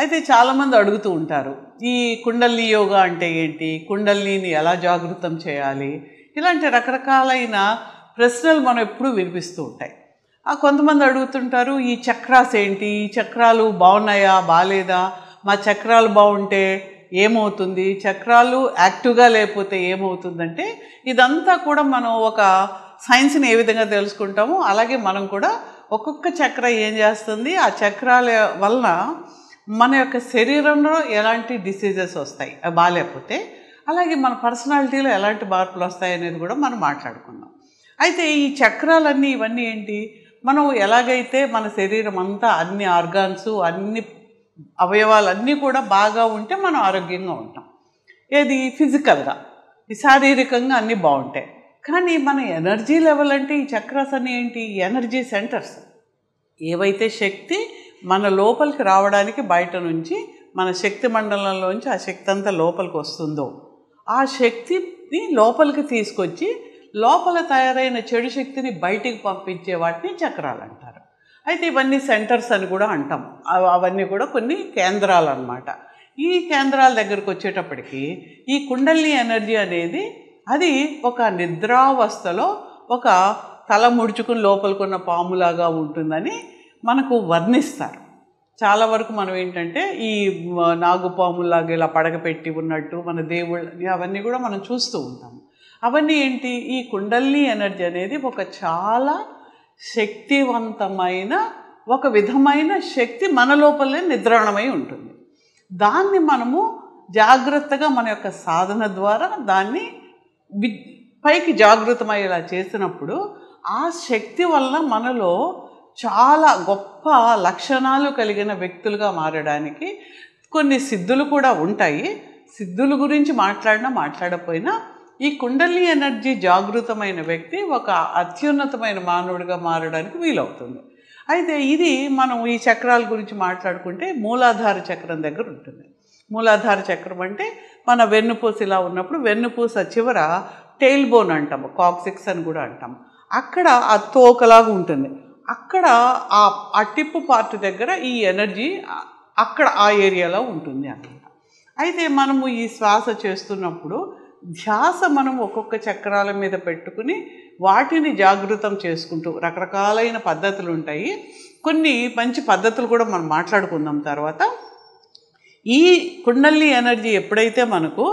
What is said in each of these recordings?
అయితే చాలామంది అడుగుతూ ఉంటారు ఈ కుండల్ని యోగా అంటే ఏంటి కుండల్ని ఎలా జాగృతం చేయాలి ఇలాంటి రకరకాలైన ప్రశ్నలు మనం ఎప్పుడూ వినిపిస్తూ ఉంటాయి ఆ కొంతమంది అడుగుతుంటారు ఈ చక్రాస్ ఏంటి ఈ చక్రాలు బాగున్నాయా బాగాలేదా మా చక్రాలు బాగుంటే ఏమవుతుంది చక్రాలు యాక్టివ్గా లేకపోతే ఏమవుతుందంటే ఇదంతా కూడా మనం ఒక సైన్స్ని ఏ విధంగా తెలుసుకుంటామో అలాగే మనం కూడా ఒక్కొక్క చక్ర ఏం చేస్తుంది ఆ చక్రాల వలన మన యొక్క శరీరంలో ఎలాంటి డిసీజెస్ వస్తాయి బాగాలేకపోతే అలాగే మన పర్సనాలిటీలో ఎలాంటి మార్పులు వస్తాయి అనేది కూడా మనం మాట్లాడుకుందాం అయితే ఈ చక్రాలన్నీ ఇవన్నీ ఏంటి మనం ఎలాగైతే మన శరీరం అంతా అన్ని ఆర్గాన్స్ అన్ని అవయవాలన్నీ కూడా బాగా ఉంటే మనం ఆరోగ్యంగా ఉంటాం ఏది ఫిజికల్గా శారీరకంగా అన్నీ బాగుంటాయి కానీ మన ఎనర్జీ లెవెల్ అంటే ఈ చక్రాస్ అని ఏంటి ఎనర్జీ సెంటర్స్ ఏవైతే శక్తి మన లోపలికి రావడానికి బయట నుంచి మన శక్తి మండలంలోంచి ఆ శక్తి అంతా లోపలికి వస్తుందో ఆ శక్తిని లోపలికి తీసుకొచ్చి లోపల తయారైన చెడు శక్తిని బయటికి పంపించే వాటిని చక్రాలు అంటారు అయితే ఇవన్నీ సెంటర్స్ అని కూడా అంటాం అవన్నీ కూడా కొన్ని కేంద్రాలు అనమాట ఈ కేంద్రాల దగ్గరకు వచ్చేటప్పటికి ఈ కుండల్ని ఎనర్జీ అనేది అది ఒక నిద్రావస్థలో ఒక తల ముడుచుకుని లోపలికున్న పాములాగా ఉంటుందని మనకు వర్ణిస్తారు చాలా వరకు మనం ఏంటంటే ఈ నాగుపాములాగా ఇలా పడగపెట్టి ఉన్నట్టు మన దేవుళ్ళని అవన్నీ కూడా మనం చూస్తూ ఉంటాం అవన్నీ ఏంటి ఈ కుండల్ని ఎనర్జీ అనేది ఒక చాలా శక్తివంతమైన ఒక విధమైన శక్తి మన లోపలే నిద్రాణమై ఉంటుంది దాన్ని మనము జాగ్రత్తగా మన యొక్క సాధన ద్వారా దాన్ని పైకి జాగృతమయ్యేలా చేసినప్పుడు ఆ శక్తి వల్ల మనలో చాలా గొప్ప లక్షణాలు కలిగిన వ్యక్తులుగా మారడానికి కొన్ని సిద్ధులు కూడా ఉంటాయి సిద్ధుల గురించి మాట్లాడినా మాట్లాడకపోయినా ఈ కుండలి ఎనర్జీ జాగృతమైన వ్యక్తి ఒక అత్యున్నతమైన మానవుడిగా మారడానికి వీలవుతుంది అయితే ఇది మనం ఈ చక్రాల గురించి మాట్లాడుకుంటే మూలాధార చక్రం దగ్గర ఉంటుంది మూలాధార చక్రం అంటే మన వెన్నుపూస ఇలా ఉన్నప్పుడు వెన్నుపూస చివర టెయిల్ బోన్ అంటాము కాక్సిక్స్ అని కూడా అంటాం అక్కడ ఆ తోకలాగా ఉంటుంది అక్కడ ఆ అట్టిప్పు పార్ట్ దగ్గర ఈ ఎనర్జీ అక్కడ ఆ ఏరియాలో ఉంటుంది అనమాట అయితే మనము ఈ శ్వాస చేస్తున్నప్పుడు ధ్యాస మనం ఒక్కొక్క చక్రాల మీద పెట్టుకుని వాటిని జాగృతం చేసుకుంటూ రకరకాలైన పద్ధతులు ఉంటాయి కొన్ని మంచి పద్ధతులు కూడా మనం మాట్లాడుకుందాం తర్వాత ఈ కుండల్ని ఎనర్జీ ఎప్పుడైతే మనకు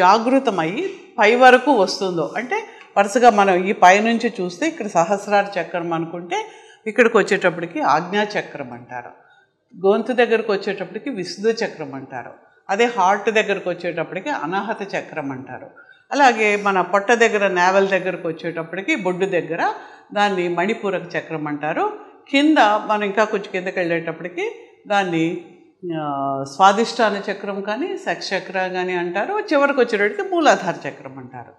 జాగృతమై పై వరకు వస్తుందో అంటే వరుసగా మనం ఈ పై నుంచి చూస్తే ఇక్కడ సహస్రార చక్రం అనుకుంటే ఇక్కడికి వచ్చేటప్పటికి ఆజ్ఞా చక్రం అంటారు గొంతు దగ్గరకు వచ్చేటప్పటికి విశుద్ధ చక్రం అంటారు అదే హార్ట్ దగ్గరకు వచ్చేటప్పటికి అనాహత చక్రం అంటారు అలాగే మన పొట్ట దగ్గర నేవల దగ్గరకు వచ్చేటప్పటికి బొడ్డు దగ్గర దాన్ని మణిపూరక చక్రం అంటారు కింద మనం ఇంకా కొంచెం కిందకి వెళ్ళేటప్పటికి దాన్ని స్వాదిష్టాన చక్రం కానీ సక్షక్ర కానీ అంటారు చివరికి వచ్చేటప్పటికి మూలాధార చక్రం అంటారు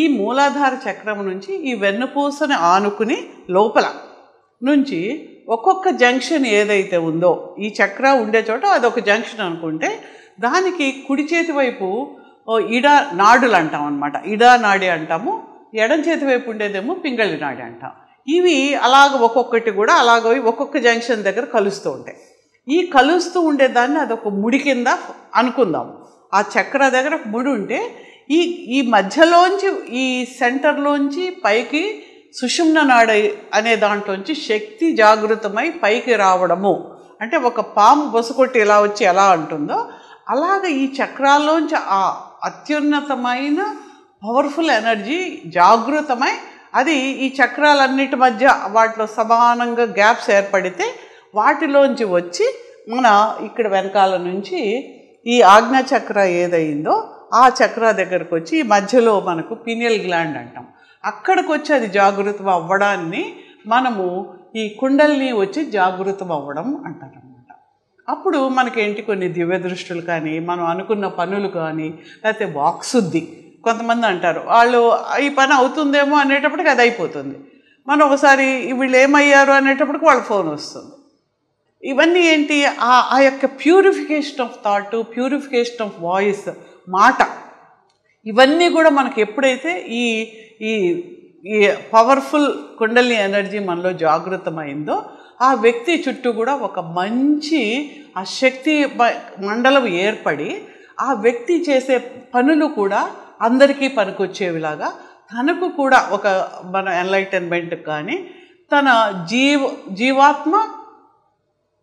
ఈ మూలాధార చక్రం నుంచి ఈ వెన్నుపూసని ఆనుకుని లోపల నుంచి ఒక్కొక్క జంక్షన్ ఏదైతే ఉందో ఈ చక్ర ఉండే చోట అదొక జంక్షన్ అనుకుంటే దానికి కుడి చేతి వైపు ఇడ నాడులు అంటాం అనమాట ఇడా నాడి అంటాము ఎడం చేతి వైపు ఉండేదేమో పింగళి నాడి అంటాం ఇవి అలాగ ఒక్కొక్కటి కూడా అలాగ ఒక్కొక్క జంక్షన్ దగ్గర కలుస్తూ ఉంటాయి ఈ కలుస్తూ ఉండేదాన్ని అదొక ముడి కింద అనుకుందాం ఆ చక్ర దగ్గర ముడి ఉంటే ఈ ఈ మధ్యలోంచి ఈ సెంటర్లోంచి పైకి సుషుమ్న నాడ అనే దాంట్లోంచి శక్తి జాగృతమై పైకి రావడము అంటే ఒక పాము బొసకొట్టి ఎలా వచ్చి ఎలా అంటుందో అలాగే ఈ చక్రాల్లోంచి ఆ అత్యున్నతమైన పవర్ఫుల్ ఎనర్జీ జాగృతమై అది ఈ చక్రాలన్నిటి మధ్య వాటిలో సమానంగా గ్యాప్స్ ఏర్పడితే వాటిలోంచి వచ్చి మన ఇక్కడ వెనకాల నుంచి ఈ ఆజ్ఞా చక్ర ఏదైందో ఆ చక్ర దగ్గరకు వచ్చి మధ్యలో మనకు పినియల్ గ్లాండ్ అంటాం అక్కడికి వచ్చి అది జాగృతం అవ్వడాన్ని మనము ఈ కుండల్ని వచ్చి జాగృతం అవ్వడం అంటారనమాట అప్పుడు మనకేంటి కొన్ని దివ్య దృష్టిలు కానీ మనం అనుకున్న పనులు కానీ లేకపోతే వాక్శుద్ధి కొంతమంది అంటారు వాళ్ళు ఈ పని అవుతుందేమో అనేటప్పటికి అది అయిపోతుంది మనం ఒకసారి వీళ్ళు ఏమయ్యారు అనేటప్పటికి వాళ్ళ ఫోన్ వస్తుంది ఇవన్నీ ఏంటి ఆ యొక్క purification of thought purification of voice మాట ఇవన్నీ కూడా మనకు ఎప్పుడైతే ఈ ఈ ఈ పవర్ఫుల్ కుండలి ఎనర్జీ మనలో జాగృతమైందో ఆ వ్యక్తి చుట్టూ కూడా ఒక మంచి ఆ శక్తి మండలం ఏర్పడి ఆ వ్యక్తి చేసే పనులు కూడా అందరికీ పనికొచ్చేవిలాగా తనకు కూడా ఒక మన ఎన్లైటన్మెంట్ కానీ తన జీవ జీవాత్మ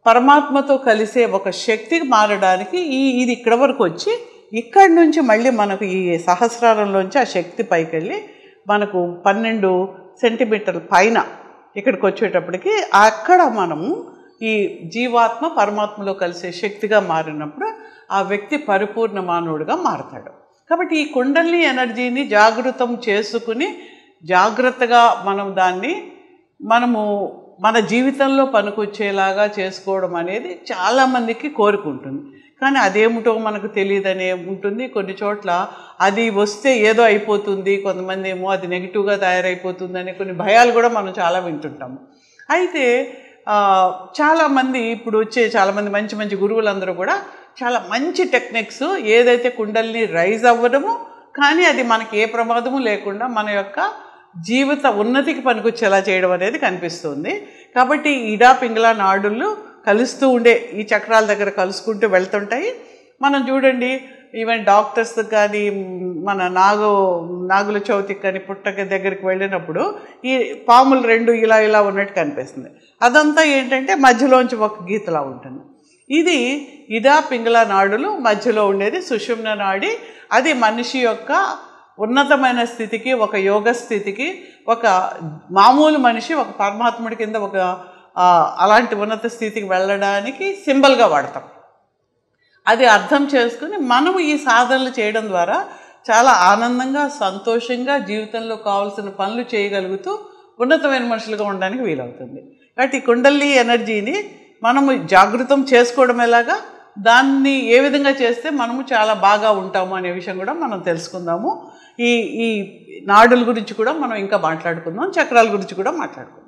పరమాత్మతో కలిసే ఒక శక్తి మారడానికి ఈ ఇది ఇక్కడ వరకు వచ్చి ఇక్కడి నుంచి మళ్ళీ మనకు ఈ సహస్రారంలోంచి ఆ శక్తి పైకి వెళ్ళి మనకు పన్నెండు సెంటీమీటర్ల పైన ఇక్కడికి వచ్చేటప్పటికి అక్కడ మనము ఈ జీవాత్మ పరమాత్మలో కలిసే శక్తిగా మారినప్పుడు ఆ వ్యక్తి పరిపూర్ణ మానవుడిగా మారతాడు కాబట్టి ఈ కుండల్ని ఎనర్జీని జాగృతం చేసుకుని జాగ్రత్తగా మనం దాన్ని మనము మన జీవితంలో పనికొచ్చేలాగా చేసుకోవడం అనేది చాలామందికి కోరుకుంటుంది కానీ అదేమిటో మనకు తెలియదనే ఉంటుంది కొన్ని చోట్ల అది వస్తే ఏదో అయిపోతుంది కొంతమంది ఏమో అది నెగిటివ్గా తయారైపోతుందనే కొన్ని భయాలు కూడా మనం చాలా వింటుంటాము అయితే చాలామంది ఇప్పుడు వచ్చే చాలామంది మంచి మంచి గురువులందరూ కూడా చాలా మంచి టెక్నిక్స్ ఏదైతే కుండల్ని రైజ్ అవ్వడము కానీ అది మనకి ఏ ప్రమాదము లేకుండా మన యొక్క జీవిత ఉన్నతికి పనికొచ్చేలా చేయడం అనేది కనిపిస్తుంది కాబట్టి ఇడా పింగళ నాడులు కలుస్తూ ఉండే ఈ చక్రాల దగ్గర కలుసుకుంటూ వెళ్తుంటాయి మనం చూడండి ఈవెన్ డాక్టర్స్ కానీ మన నాగు నాగుల చవితికి కానీ పుట్టక దగ్గరికి వెళ్ళినప్పుడు ఈ పాములు రెండు ఇలా ఇలా ఉన్నట్టు కనిపిస్తుంది అదంతా ఏంటంటే మధ్యలోంచి ఒక గీతలా ఉంటుంది ఇది ఇదా పింగళ నాడులు మధ్యలో ఉండేది సుషుమ్న నాడి అది మనిషి యొక్క ఉన్నతమైన స్థితికి ఒక యోగ స్థితికి ఒక మామూలు మనిషి ఒక పరమాత్ముడి కింద ఒక అలాంటి ఉన్నత స్థితికి వెళ్ళడానికి సింబల్గా వాడతాం అది అర్థం చేసుకుని మనం ఈ సాధనలు చేయడం ద్వారా చాలా ఆనందంగా సంతోషంగా జీవితంలో కావాల్సిన పనులు చేయగలుగుతూ ఉన్నతమైన మనుషులుగా ఉండడానికి వీలవుతుంది కాబట్టి కుండలి ఎనర్జీని మనము జాగృతం చేసుకోవడం ఎలాగా దాన్ని ఏ విధంగా చేస్తే మనము చాలా బాగా ఉంటాము అనే విషయం కూడా మనం తెలుసుకుందాము ఈ ఈ నాడుల గురించి కూడా మనం ఇంకా మాట్లాడుకుందాం చక్రాల గురించి కూడా మాట్లాడుకుందాం